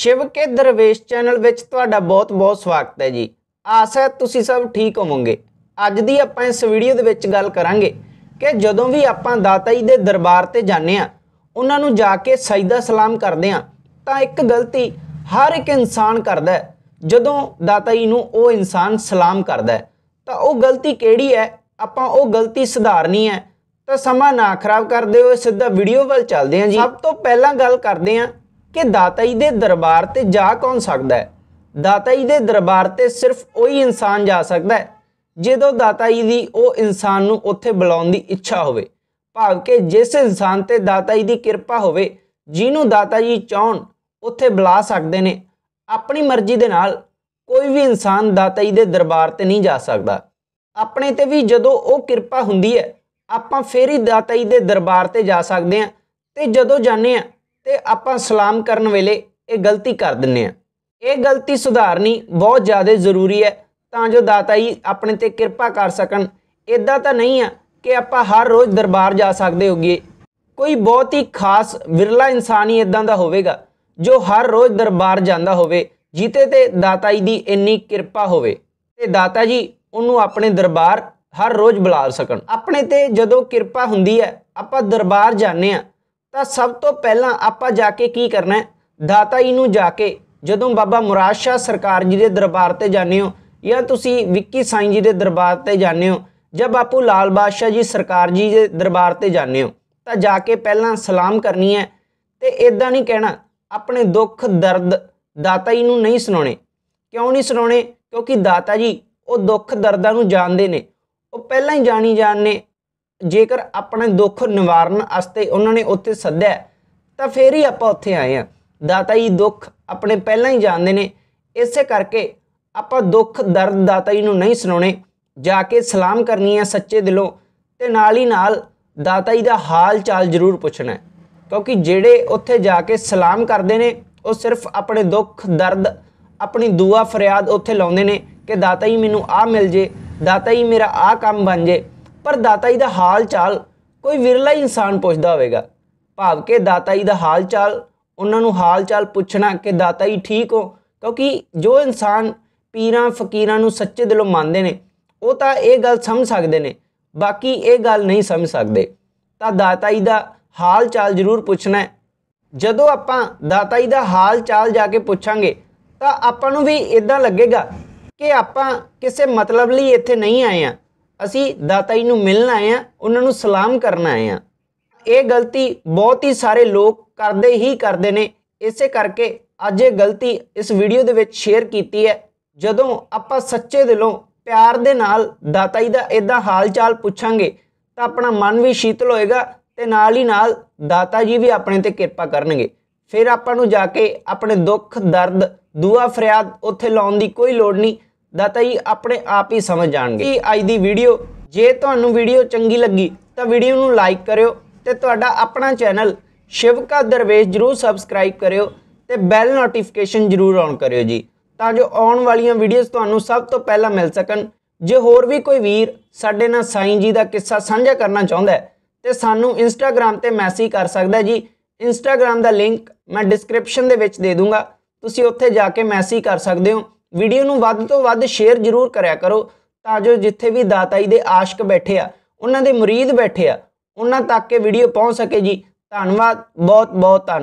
ਸ਼ਿਵ ਕੇ ਦਰਵੇਸ਼ channel ਵਿੱਚ ਤੁਹਾਡਾ ਬਹੁਤ-ਬਹੁਤ ਸਵਾਗਤ ਹੈ ਜੀ ਆਸ ਹੈ ਤੁਸੀਂ ਸਭ ਠੀਕ ਹੋਵੋਗੇ ਅੱਜ ਦੀ ਆਪਾਂ ਇਸ ਵੀਡੀਓ ਦੇ ਵਿੱਚ ਗੱਲ ਕਰਾਂਗੇ ਕਿ ਜਦੋਂ ਵੀ ਆਪਾਂ ਦਾਤਾ ਜੀ ਦੇ ਦਰਬਾਰ ਤੇ ਜਾਂਦੇ ਆ ਉਹਨਾਂ ਨੂੰ ਜਾ ਕੇ ਸਜਦਾ ਸਲਾਮ ਕਰਦੇ ਆ ਤਾਂ ਇੱਕ ਗਲਤੀ ਹਰ ਇੱਕ ਇਨਸਾਨ ਕਰਦਾ ਹੈ ਜਦੋਂ ਦਾਤਾ ਜੀ ਨੂੰ ਉਹ ਇਨਸਾਨ ਸਲਾਮ ਕਰਦਾ ਹੈ ਤਾਂ ਉਹ ਗਲਤੀ ਕਿਹੜੀ ਹੈ ਆਪਾਂ ਉਹ ਗਲਤੀ ਸੁਧਾਰਨੀ ਹੈ ਤਾਂ ਸਮਾਂ ਨਾ ਖਰਾਬ ਕਰਦੇ ਹੋਏ ਸਿੱਧਾ ਵੀਡੀਓ ਵੱਲ ਚੱਲਦੇ ਆ ਜੀ ਸਭ ਤੋਂ ਪਹਿਲਾਂ ਗੱਲ ਕਰਦੇ ਆ ਕਿ ਦਾਤਾ ਜੀ ਦੇ ਦਰਬਾਰ ਤੇ ਜਾ ਕੌਣ ਸਕਦਾ ਹੈ ਦਾਤਾ ਜੀ ਦੇ ਦਰਬਾਰ ਤੇ ਸਿਰਫ ਉਹੀ ਇਨਸਾਨ ਜਾ ਸਕਦਾ ਹੈ ਜਦੋਂ ਦਾਤਾ ਜੀ ਦੀ ਉਹ ਇਨਸਾਨ ਨੂੰ ਉੱਥੇ ਬੁਲਾਉਣ ਦੀ ਇੱਛਾ ਹੋਵੇ ਭਾਵ ਕਿ ਜਿਸ ਇਨਸਾਨ ਤੇ ਦਾਤਾ ਜੀ ਦੀ ਕਿਰਪਾ ਹੋਵੇ ਜਿਹਨੂੰ ਦਾਤਾ ਜੀ ਚਾਹਣ ਉੱਥੇ ਬੁਲਾ ਸਕਦੇ ਨੇ ਆਪਣੀ ਮਰਜ਼ੀ ਦੇ ਨਾਲ ਕੋਈ ਵੀ ਇਨਸਾਨ ਦਾਤਾ ਜੀ ਦੇ ਦਰਬਾਰ ਤੇ ਨਹੀਂ ਜਾ ਸਕਦਾ ਆਪਣੇ ਤੇ ਵੀ ਜਦੋਂ ਉਹ ਕਿਰਪਾ ਹੁੰਦੀ ਹੈ ਆਪਾਂ ਫੇਰ ਹੀ ਦਾਤਾ ਜੀ ਦੇ ਦਰਬਾਰ ਤੇ ਜਾ ਸਕਦੇ ਆ ਤੇ ਜਦੋਂ ਜਾਂਦੇ ਆ ਤੇ ਆਪਾਂ ਸਲਾਮ ਕਰਨ ਵੇਲੇ ਇਹ ਗਲਤੀ ਕਰ ਦਿੰਨੇ ਆ ਇਹ ਗਲਤੀ ਸੁਧਾਰਨੀ ਬਹੁਤ ਜ਼ਿਆਦਾ ਜ਼ਰੂਰੀ ਹੈ ਤਾਂ ਜੋ ਦਾਤਾ ਜੀ ਆਪਣੇ ਤੇ ਕਿਰਪਾ ਕਰ ਸਕਣ ਇਦਾਂ ਤਾਂ ਨਹੀਂ ਆ ਕਿ ਆਪਾਂ ਹਰ ਰੋਜ਼ ਦਰਬਾਰ ਜਾ ਸਕਦੇ ਹੋਗੇ ਕੋਈ ਬਹੁਤ ਹੀ ਖਾਸ ਵਿਰਲਾ ਇਨਸਾਨ ਹੀ ਇਦਾਂ ਦਾ ਹੋਵੇਗਾ ਜੋ ਹਰ ਰੋਜ਼ ਦਰਬਾਰ ਜਾਂਦਾ ਹੋਵੇ ਜਿੱਤੇ ਤੇ ਦਾਤਾ ਜੀ ਦੀ ਇੰਨੀ ਕਿਰਪਾ ਹੋਵੇ ਤੇ ਦਾਤਾ ਜੀ ਉਹਨੂੰ ਆਪਣੇ ਦਰਬਾਰ ਹਰ ਰੋਜ਼ ਬੁਲਾ ਸਕਣ ਆਪਣੇ ਤੇ ਜਦੋਂ ਕਿਰਪਾ ਹੁੰਦੀ ਹੈ ਆਪਾਂ ਦਰਬਾਰ ਜਾਂਦੇ ਆ ਤਾਂ ਸਭ ਤੋਂ ਪਹਿਲਾਂ ਆਪਾਂ ਜਾ ਕੇ ਕੀ ਕਰਨਾ ਹੈ ਦਾਤਾਈ ਨੂੰ ਜਾ ਕੇ ਜਦੋਂ ਬਾਬਾ ਮੁਰਾਦ ਸ਼ਾਹ ਸਰਕਾਰ ਜੀ ਦੇ ਦਰਬਾਰ ਤੇ ਜਾਂਦੇ ਹੋ ਜਾਂ ਤੁਸੀਂ ਵਿੱਕੀ ਸਾਈਂ ਜੀ ਦੇ ਦਰਬਾਰ ਤੇ ਜਾਂਦੇ ਹੋ ਜਾਂ ਬਾਪੂ ਲਾਲ ਬਾਦਸ਼ਾਹ ਜੀ ਸਰਕਾਰ ਜੀ ਦੇ ਦਰਬਾਰ ਤੇ ਜਾਂਦੇ ਹੋ ਤਾਂ ਜਾ ਕੇ ਪਹਿਲਾਂ ਸਲਾਮ ਕਰਨੀ ਹੈ ਤੇ ਇਦਾਂ ਨਹੀਂ ਕਹਿਣਾ ਆਪਣੇ ਦੁੱਖ ਦਰਦ ਦਾਤਾਈ ਨੂੰ ਨਹੀਂ ਸੁਣਾਉਣੇ ਕਿਉਂ ਨਹੀਂ ਸੁਣਾਉਣੇ ਕਿਉਂਕਿ ਦਾਤਾ ਜੀ ਉਹ ਦੁੱਖ ਦਰਦਾਂ ਨੂੰ ਜਾਣਦੇ ਨੇ ਉਹ ਪਹਿਲਾਂ ਹੀ ਜਾਣੀ ਜਾਣਨੇ ਜੇਕਰ ਆਪਣੇ ਦੁੱਖ ਨਿਵਾਰਨ ਵਾਸਤੇ ਉਹਨਾਂ ਨੇ ਉੱਥੇ ਸੱਦਿਆ ਤਾਂ ਫੇਰ ਹੀ ਆਪਾਂ ਉੱਥੇ ਆਏ ਆ ਦਾਤਾ ਜੀ ਦੁੱਖ ਆਪਣੇ ਪਹਿਲਾਂ ਹੀ ਜਾਣਦੇ ਨੇ ਇਸੇ ਕਰਕੇ ਆਪਾਂ ਦੁੱਖ ਦਰਦ ਦਾਤਾ ਜੀ ਨੂੰ ਨਹੀਂ ਸੁਣਾਉਣੇ ਜਾ ਕੇ ਸਲਾਮ ਕਰਨੀ ਹੈ ਸੱਚੇ ਦਿਲੋਂ ਤੇ ਨਾਲ ਹੀ ਨਾਲ ਦਾਤਾ ਜੀ ਦਾ ਹਾਲ ਚਾਲ ਜ਼ਰੂਰ ਪੁੱਛਣਾ ਕਿਉਂਕਿ ਜਿਹੜੇ ਉੱਥੇ ਜਾ ਕੇ ਸਲਾਮ ਕਰਦੇ ਨੇ ਉਹ ਸਿਰਫ ਆਪਣੇ ਦੁੱਖ ਦਰਦ ਆਪਣੀ ਦੁਆ ਫਰਿਆਦ ਉੱਥੇ ਲਾਉਂਦੇ ਨੇ ਕਿ ਦਾਤਾ ਜੀ ਮੈਨੂੰ ਆ ਮਿਲ ਜੇ ਦਾਤਾ ਜੀ ਮੇਰਾ ਆ ਕੰਮ ਬਣ ਜੇ ਪਰ ਦਾਤਾਈ ਦਾ ਹਾਲ ਚਾਲ ਕੋਈ ਵਿਰਲਾ ਇਨਸਾਨ ਪੁੱਛਦਾ ਹੋਵੇਗਾ ਭਾਵ ਕਿ ਦਾਤਾਈ ਦਾ ਹਾਲ ਚਾਲ ਉਹਨਾਂ ਨੂੰ ਹਾਲ ਚਾਲ ਪੁੱਛਣਾ ਕਿ ਦਾਤਾਈ ਠੀਕ ਹੋ ਕਿਉਂਕਿ ਜੋ ਇਨਸਾਨ ਪੀਰਾਂ ਫਕੀਰਾਂ ਨੂੰ ਸੱਚੇ ਦਿਲੋਂ ਮੰਨਦੇ ਨੇ ਉਹ ਤਾਂ ਇਹ ਗੱਲ ਸਮਝ ਸਕਦੇ ਨੇ ਬਾਕੀ ਇਹ ਗੱਲ ਨਹੀਂ ਸਮਝ ਸਕਦੇ ਤਾਂ ਦਾਤਾਈ ਦਾ ਹਾਲ ਚਾਲ ਜ਼ਰੂਰ ਪੁੱਛਣਾ ਜਦੋਂ ਆਪਾਂ ਦਾਤਾਈ ਦਾ ਹਾਲ ਚਾਲ ਜਾ ਕੇ ਪੁੱਛਾਂਗੇ ਤਾਂ ਆਪਾਂ ਨੂੰ ਵੀ ਇਦਾਂ ਲੱਗੇਗਾ ਕਿ ਆਪਾਂ ਕਿਸੇ ਮਤਲਬ ਲਈ ਇੱਥੇ ਨਹੀਂ ਆਏ ਆ ਅਸੀਂ ਦਾਤਾ ਜੀ ਨੂੰ ਮਿਲਣ ਆਏ ਆ ਉਹਨਾਂ ਨੂੰ ਸਲਾਮ ਕਰਨ ਆਏ ਆ ਇਹ ਗਲਤੀ ਬਹੁਤ ਹੀ ਸਾਰੇ ਲੋਕ ਕਰਦੇ ਹੀ ਕਰਦੇ ਨੇ ਇਸੇ ਕਰਕੇ ਅੱਜ ਇਹ ਗਲਤੀ ਇਸ ਵੀਡੀਓ ਦੇ ਵਿੱਚ ਸ਼ੇਅਰ ਕੀਤੀ ਹੈ ਜਦੋਂ ਆਪਾਂ ਸੱਚੇ ਦਿਲੋਂ ਪਿਆਰ ਦੇ ਨਾਲ ਦਾਤਾ ਜੀ ਦਾ ਇਦਾਂ ਹਾਲਚਾਲ ਪੁੱਛਾਂਗੇ ਤਾਂ ਆਪਣਾ ਮਨ ਵੀ ਸ਼ੀਤਲ ਹੋਏਗਾ ਤੇ ਨਾਲ ਹੀ ਨਾਲ ਦਾਤਾ ਜੀ ਵੀ ਆਪਣੇ ਤੇ ਕਿਰਪਾ ਕਰਨਗੇ ਫਿਰ ਆਪਾਂ ਨੂੰ ਜਾ ਕੇ ਆਪਣੇ ਦੁੱਖ ਦਰਦ ਦੁਆ ਫਰਿਆਦ ਉੱਥੇ ਲਾਉਣ ਦੀ ਕੋਈ ਲੋੜ ਨਹੀਂ ਦਾਤਾ ਜੀ ਆਪਣੇ ਆਪ ਹੀ ਸਮਝ ਜਾਣਗੇ ਇਹ ਅੱਜ ਦੀ ਵੀਡੀਓ ਜੇ ਤੁਹਾਨੂੰ ਵੀਡੀਓ ਚੰਗੀ ਲੱਗੀ ਤਾਂ ਵੀਡੀਓ ਨੂੰ ਲਾਈਕ ਕਰਿਓ ਤੇ ਤੁਹਾਡਾ ਆਪਣਾ ਚੈਨਲ ਸ਼ਿਵਕਾ ਦਰਵੇਸ਼ ਜਰੂਰ ਸਬਸਕ੍ਰਾਈਬ ਕਰਿਓ ਤੇ ਬੈਲ ਨੋਟੀਫਿਕੇਸ਼ਨ ਜਰੂਰ ਆਨ ਕਰਿਓ ਜੀ ਤਾਂ ਜੋ ਆਉਣ ਵਾਲੀਆਂ ਵੀਡੀਓਜ਼ ਤੁਹਾਨੂੰ ਸਭ ਤੋਂ ਪਹਿਲਾਂ ਮਿਲ ਸਕਣ ਜੇ ਹੋਰ ਵੀ ਕੋਈ ਵੀਰ ਸਾਡੇ ਨਾਲ ਸਾਈਂ ਜੀ ਦਾ ਕਿੱਸਾ ਸਾਂਝਾ ਕਰਨਾ ਚਾਹੁੰਦਾ ਹੈ ਤੇ ਸਾਨੂੰ ਇੰਸਟਾਗ੍ਰam ਤੇ ਮੈਸੇਜ ਕਰ ਸਕਦਾ ਜੀ ਇੰਸਟਾਗ੍ਰam ਦਾ ਲਿੰਕ ਮੈਂ ਡਿਸਕ੍ਰਿਪਸ਼ਨ ਦੇ ਵਿੱਚ ਦੇ ਦੂੰਗਾ ਤੁਸੀਂ ਉੱਥੇ ਜਾ ਕੇ ਮੈਸੇਜ ਕਰ ਸਕਦੇ ਹੋ ਵੀਡੀਓ ਨੂੰ ਵੱਧ ਤੋਂ ਵੱਧ ਸ਼ੇਅਰ ਜ਼ਰੂਰ ਕਰਿਆ ਕਰੋ ਤਾਂ ਜੋ ਜਿੱਥੇ ਵੀ ਦਾਤਾਈ ਦੇ ਆਸ਼ਕ ਬੈਠੇ ਆ ਉਹਨਾਂ ਦੇ ਮੁਰੀਦ ਬੈਠੇ ਆ ਉਹਨਾਂ ਤੱਕ ਇਹ ਵੀਡੀਓ ਪਹੁੰਚ ਸਕੇ ਜੀ ਧੰਨਵਾਦ ਬਹੁਤ ਬਹੁਤ ਧੰਨਵਾਦ